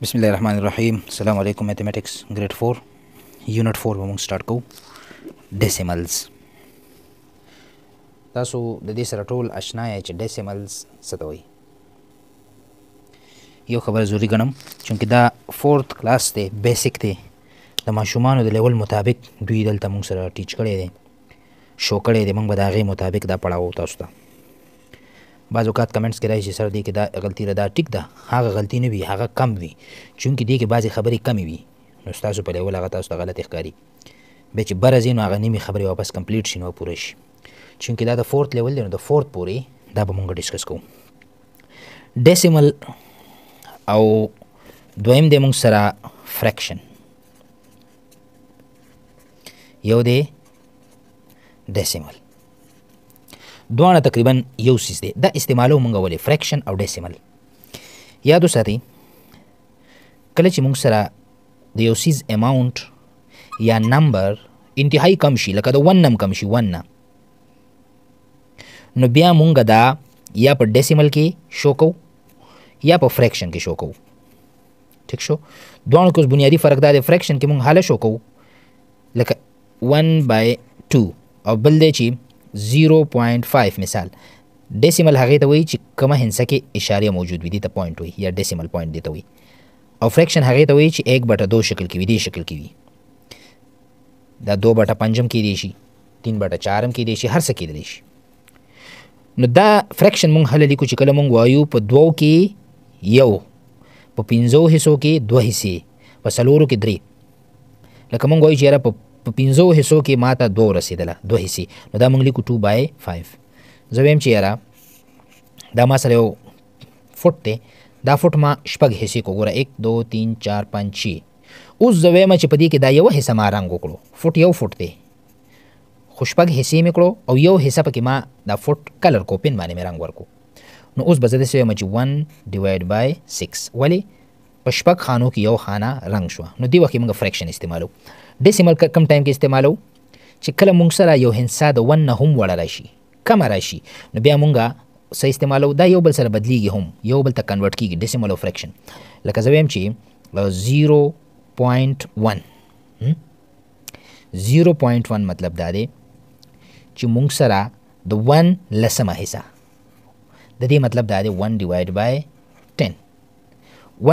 बिसमीम अल्लाम mathematics grade four unit four હું સ્ટાર્ટ કહું ડેસિમલ્સ تاسو د دې سره ټول آشنا یې چې ډیسیملز څه ته وایي یو خبره ضروري ګڼم چونکې دا فورت کلاس دی بیسک دی د ماشومانو د لیول مطابق دوی دلته موږ سره ټیچ کړی دی شو کړی دی موږ به د هغې مطابق دا پړاو تاسو ته بعض اوقات کمنټس کې راشي سره دی کې دا غلطی را دا ټیک ده هغه غلطی نه وي هغه کم وي چونکی دی کې بعضی خبرې کمی وي نو تاسو په لیول هغه تاسو غلط ښکاری به چې برز نو هغه نیمه خبره واپس کمپلیټ شي نو پوره شي چونکی دا د فورت لیول دی نو د فورت پوری دا به مونږ ډیسکس کوو ډیسیمل او دویم د مونږ سره فریکشن یو دی ډیسیمل دواړه تقریبا یو سیس دی دا استعمالو مونږ ولې فریکشن او ډیسیمل یاد وساتئ کله چې مونږ سره د یو سیز اماونت یا نمبر انتهایی کم شي لکه د ون نم کم شي ون نه نو بیا مونږ دا یا په ډیسیمل کې شو کوو یا په فریکشن کې شو کوو ٹھیک شو دوانو کې بنیادی فرق دا دی فریکشن کې مونږ حاله شو کوو لکه 1 بای 2 او بل دی چې 0.5 مثال ډیسیمل هغه ته وایي چې کومه هندسه کې اشاریه موجود وي دي ته پوینټ وي یا ډیسیمل پوینټ دی ته وایي او فریکشن هغه ته وایي چې 1 بټه 2 شکل کې وي دی شکل کې وي دا 2 بټه 5 هم کې دی شي 3 بټه 4 هم کې دی شي هر څه کې دی شي نو دا فریکشن مونږ هله لیکو چې کله مونږ وایو په دوو کې یو په پنځو حصو کې دوه حصے په سلورو کې درې لکه مونږ وایو چې یاره په نو پنځو حصو کې ماته دوه رسیدله دوه حصې نو دا موږ لیکو 2 بای 5 زه ویم چې یاره دا ما سره یو فټ دی دا فټ ما شپږ حصې کو ګوره 1 2 3 4 5 6 اوس زه ویم چې په دې کې دا یو حصہ ما رنګ وکړو فټ یو فټ دی خوشپګ حصے میکړو او یو حصہ پکې ما دا فوټ کلر کو پین باندې رنگ ورکو نو اوس بزده سوی مچ 1 ډیوایډ بای 6 ولی پشپک خانو کې یو خانه رنگ شو نو دی وخت موږ فریکشن استعمالو ډیسیمل کم ټایم کې استعمالو چې کله مونږ سره یو هنسا د 1 نه هم وړه راشي کم راشي نو بیا مونږه سه استعمالو دا یو بل سره بدلیږي هم یو بل ته کنورټ کیږي ډیسیمل او فریکشن لکه زه ویم چې 0.1 0.1 مطلب دا دی چې مونږ سره د 1 لسمه حصہ د دې مطلب دا دی 1 ډیوایډ بای 10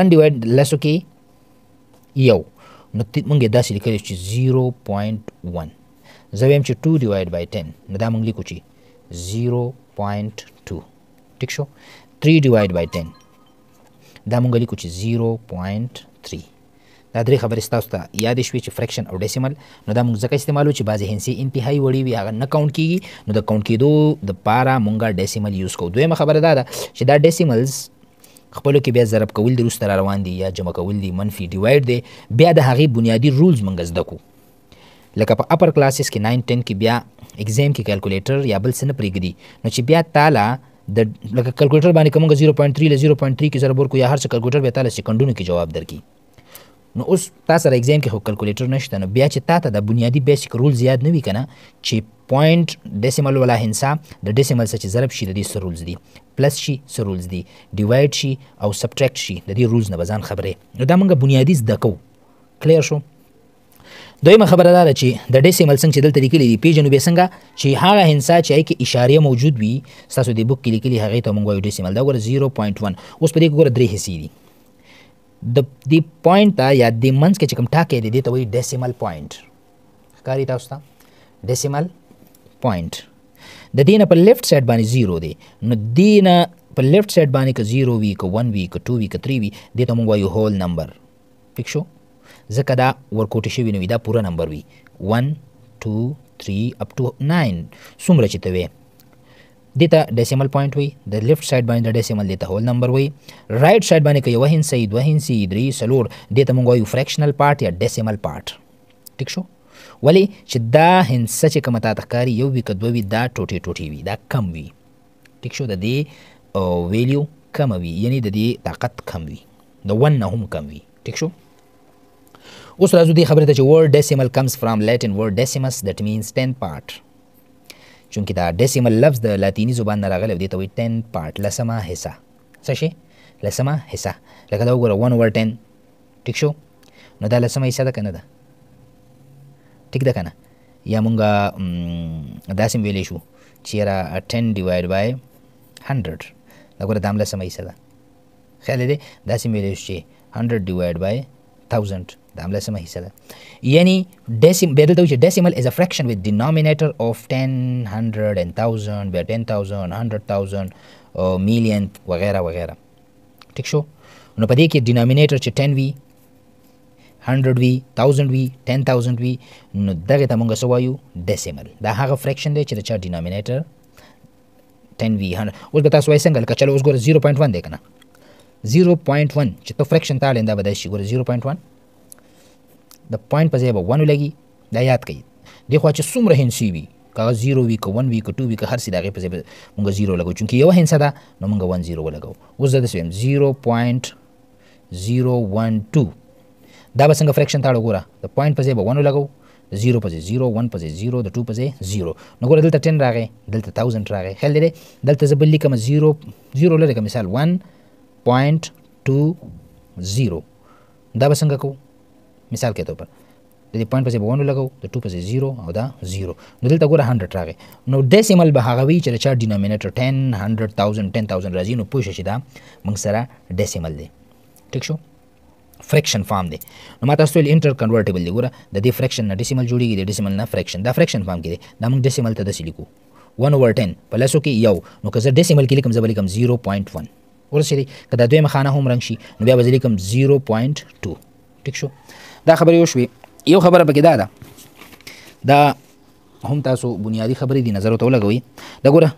1 ډیوایډ لسو کې یو نو موږ یې داسې لیکلی چې 0.1 زه ویم چې 2 ډیوایډ بای 10 نو دا موږ لیکو چې 0.2 ټیک شو 3 ډیوایډ بای 10 دا مونږ لیکو چې 0.3 دا درې خبرې تاسو ته یاد شوي چې فریکشن او ډیسیمل نو دا موږ ځکه استعمالو چې بعضې هنسي انتهایی وړي وي هغه نه کاونټ کیږي نو د کاونټ کېدو دپاره مونږه ډیسیمل یوز کوو دویمه خبره دا ده چې دا ډیسیملز خپلو کې بیا ضرب کول دي وروسته را روان دي یا جمع کول دي منفي ډیوایډ دی بیا د هغې بنیادي رولز موږ زده کړو لکه په اپر کلاسز کې ناین ټین کې بیا اگزام کې کیلکولیټر یا بل څه نه پرېږدي نو چې بیا تاله د لکه کیلکولیټر باندې کومه 0.3 ل 0.3 کې ضرب ورکو یا هر څه کیلکولیټر به تاله سکندونو کې جواب درکړي نو اوس تا سره اگزام کې خو کلکولیټر نشته نو بیا چې تا ته د بنیادی بیسیک رولز یاد نه وي کنه چې پوینټ ډیسیمل ولا حصہ د ډیسیمل څخه ضرب شي د دې رولز دي پلس شي رولز دي ډیوایډ شي او سبټریکټ شي د دې رولز نه بزان خبره نو دا موږ بنیادی زده کو کلیر شو دویمه خبره دا ده چې د ډیسیمل څنګه چې دلته لیکلي دي پیژنو به څنګه چې هغه هنسا چې ای کې اشاریه موجود وي تاسو د بوک کې لیکلي هغه ته مونږ وایو ډیسیمل دا ګوره 0.1 اوس په دې ګوره درې حصې دي د دې پوینټ ته یا د منځ کې چې کوم ټاکې دی دې ته وایي ډیسیمل پوینټ ښکاري تاسو ته ډیسیمل پوینټ د دې نه په لیفټ سایډ باندې زیرو دی نو دې نه په لیفټ سایډ باندې که زیرو وي که ون وي که ټو وي که تھری وي دې ته موږ وایو هول نمبر پک شو ځکه دا ورکوټ شوی نو دا پوره نمبر وي 1 2 3 اپ ټو 9 څومره چې ته وې دیته ډیسیمل پوینټ وي د لیفټ سایډ باندې د ډیسیمل دیته هول نمبر وي رائټ سایډ باندې کې یو هنسي دوه هنسي درې سلور دیته مونږ وایو فریکشنل پارت یا ډیسیمل پارت ټیک شو ولی چې دا هنسه چې کومه تاته کاری یو وی کدو وی دا ټوټي ټوټي وي دا کم وي ټیک شو د دې ویلیو کم وي یعنی د دې طاقت کم وي د 1 نه هم کم وي ټیک شو اوس راځو دې خبره ته چې ورډ ډیسیمل کمز فرام لاتین ورډ ډیسیمس دټ مینز 10 پارت چونکه دا ډیسیمل لفظ د لاتینی زبان نه راغلی دی ته وایي 10 پارت لسمه حصہ څه شي لسمه حصہ لکه دا وګوره 1 اوور 10 ټیک شو نو دا لسمه حصہ ده کنه ده ټیک ده کنه یا مونږه داسې ویلې شو چې را 10 ډیوایډ بای 100 دا ګوره دامله سمې څه ده خیال دې داسې ویلې شو چې 100 ډیوایډ بای 100 1000 د امله سمه حصہ ده یعنی ډیسیم به دلته چې ډیسیمل از ا فریکشن وذ ډینومینیټر اف 10 100 and 1000 به 10000 100000 او میلیون وغیرہ وغیرہ ٹھیک شو نو پدې کې ډینومینیټر چې 10 وی 100 وی 1000 وی 10000 وی نو دغه ته مونږ سوایو ډیسیمل دا هغه فریکشن دی چې د چا ډینومینیټر 10 وی 100 اوس به تاسو وایسنګل کچلو اوس ګور 0.1 دی کنه 0.1 چې ته فریکشن ته لنده بدای شي ګوره 0.1 د پوینټ په ځای به 1 ولګي دا یاد کړئ دی خو چې څومره هنسي وي که 0 وي که 1 وي که 2 وي که هر څه دغه په ځای مونږ 0 لګو چونکی یو هنسه ده نو مونږ 1 0 ولګو اوس زه دسیم 0.012 دا به څنګه فریکشن ته ګوره د پوینټ په ځای به 1 لګو 0 پسې 0 1 پسې 0 د 2 پسې 0 نو ګوره دلته 10 راغی دلته 1000 راغی خل دې دلته زبل لیکم 0 0 لره مثال 1 point two zero دا به څنګه کوو مثال کې تور د دې پوینټ پسې به ون لګو د 2 پسې 0 او دا 0 نو دلته ګوره 100 راغی نو ډیسیمل به هغه وی چې د چا ډینومینیټر 10 100000 10000 راځي نو پوه شي دا موږ سره ډیسیمل دی ټیک شو فریکشن فارم دی نو ماته ستویل انټر کنورټیبل دی ګوره د دې فریکشن نه ډیسیمل جوړیږي د ډیسیمل نه فریکشن دا فریکشن فارم کې دی دا موږ ډیسیمل ته داسې لیکو 1 اوور 10 پلس کې یو نو که زه ډیسیمل کې لیکم زه به لیکم 0.1 ورسېدي که دا دویمه خانه هم رنګ شي نو بیا به زه لیکم 0.2 ټیک شو دا خبرې وشوې یو خبره پکې دا ده دا هم تاسو بنیادی خبرې دي نظر ته ولګوي دا ګوره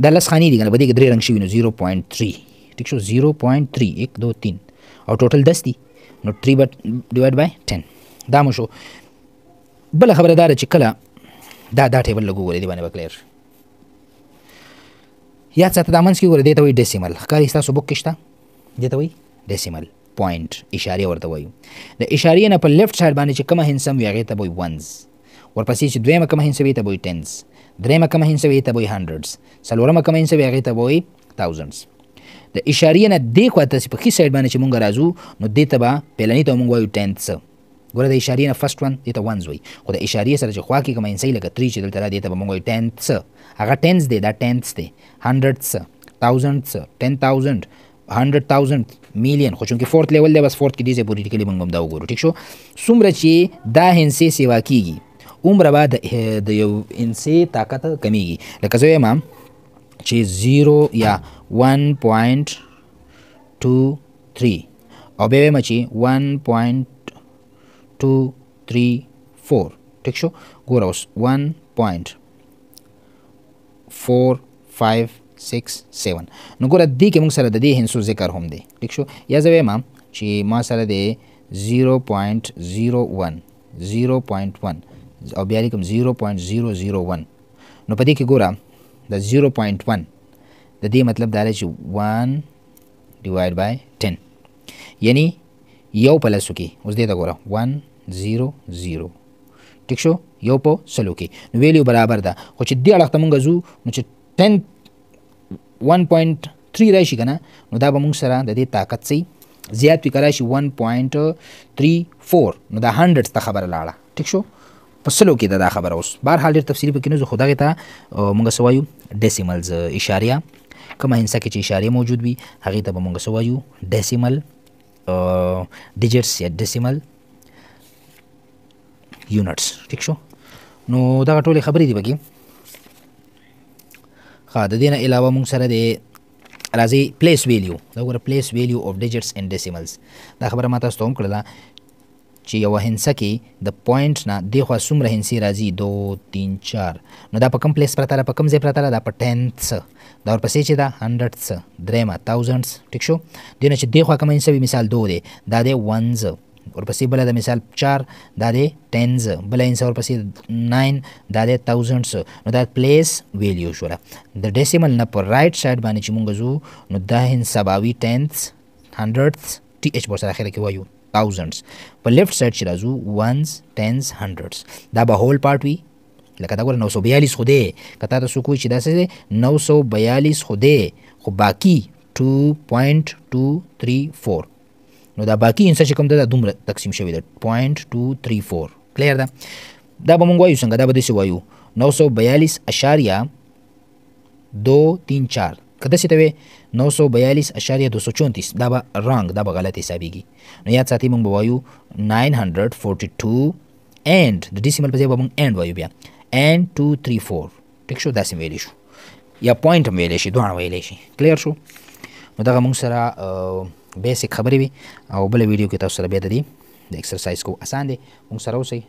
دا لس خانې دي کنه په دې کې درې رنګ شوي نو 0.3 ټیک شو 0.3 1 2 3 او ټوټل 10 دي نو 3 ډیوایډ بای 10 دا مو شو بل خبره دا چې کله دا دا ټیبل لګو ولې دی باندې وکړئ یا څه ته د منځ کې ګوره دې ته وایي ډیسیمل ښکاري ستاسو بک کې شته دې ته وایي ډیسیمل پوینټ اشاره ورته وایو د اشارې نه په لیفټ سایډ باندې چې کومه هنسم وي هغې ته وایي ونز ورپسې چې دویمه کومه هنسه وي ته وایي ټینز درېیمه کومه هنسه وي ته وایي هنډرډز څلورمه کومه هنسه وي هغې ته وایي تاوزنډز د اشارې نه دې خواته چې په ښي سایډ باندې چې مونږ راځو نو دې ته به پیلني ته مونږ وایو ټینث ګوره د اشارې نه فرست ون دې ته ونز وي خو د اشارې سره چې خوا کې کوم انسۍ لکه تری چې دلته را دې ته به موږ وایو ټینث هغه ټینس دی دا ټینس دی هنډردس تاوزندس ټین تاوزند 100000 میلیون خو چونکی فورت لیول دی بس فورت کې دې ځای پورې ټیکلي موږ هم دا وګورو ټیک شو څومره چې دا هنسې سیوا کیږي عمره به د یو انسې طاقت کمیږي لکه زه یم چې 0 یا 1.23 او به مچی 1. Two three four ઠીક છો ગોરાઉસ one point four five six seven નગોરા દી કે મુંગ સારા દી હેન્સુ ઝેકાર હોમ દે ઠીક છો યાઝવે માં چې ما سره دی 0.01 0.1 او بیا لیکم 0.001 نو پدې کې ګوره د 0.1 د دې مطلب دا دی چې 1 ډیواید بای 10 یعنی یو په لسو کې اوس دې ته ګوره ون زیرو زیرو ټیک شو یو په سلو کې نو ویلیو برابر ده خو چې دې اړخ ته مونږ ځو نو چې ټین 1.3 راشي که نه نو دا به مونږ سره د دې طاقت سي زیات وي که راشي 1.34 نو دا هنډرډ ته خبره لاړه ټیک شو په سلو کې دا, دا خبره اوس بهرحال ډېر تفصیلي پکې نه ځو خو دغې ته مونږ څه وایو ډیسیملز اشاریه کومه هنسه کې چې اشارې موجود وي هغې ته به مونږ څه وایو ډیسیمل ډیجټس یا ډیسیمل یونټس ٹھیک شو نو دا ټولې خبرې دي بګي خا د دې نه علاوه موږ سره د راځي پلیس ویلیو دا ګوره پلیس ویلیو اف ډیجټس اینڈ ډیسیملز دا خبره ما تاسو ته هم کړله چې یو هنسه کې د پوینټ نه دغه څومره هنسي راځي 2 3 4 نو دا په کوم پلیس پرته را په کوم ځای پرته را دا په 10th دا ورپسې چې دا 100th درېمه 1000s ټیک شو دنه چې دغه کوم هنسه مثال 2 دی دا دی 1s ورپسې بل د مثال 4 دا دی 10s بل انسه ورپسې 9 دا دی 1000s نو دا پلیس ویلیو شو را د ډیسیمل نه پر رائټ سایډ باندې چې مونږ زو نو دا هنسه باوي 10th 100th ټی ایچ ورسره اخر کې وایو thousands په لیفټ سایډ چې راځو ونز ټنز هنډرډز دا به هول پارت وي لکه دا ګوره 942 خو دی کته تاسو کوی چې دا څه دی 942 خو دی خو باقی 2.234 نو دا باقی انسه چې کوم دا دومره تقسیم شوی دی 0.234 کلیر ده دا به مونږ وایو څنګه دا به دې وایو 942 اشاریه 234 کده چې ته وي 942.234 دا به رانګ دا به غلط حسابيږي نو یاد ساتي مونږ وایو 942 and د ډیسیمل په ځای به مونږ and وایو بیا and 234 ټیک شو دا سم ویلی شو یا پوینټ هم ویلی شي دوه ویلی شي کلیر شو نو دا مونږ سره بیسیک خبرې وي او بل ویډیو کې تاسو سره به د دې د ایکسرسایز کو اسان دی موږ سره اوسئ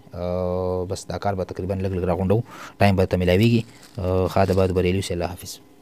بس دا کار به تقریبا لګ لګ راغونډو ټایم به ته ملاویږي خا د بعد بریلو سي الله حافظ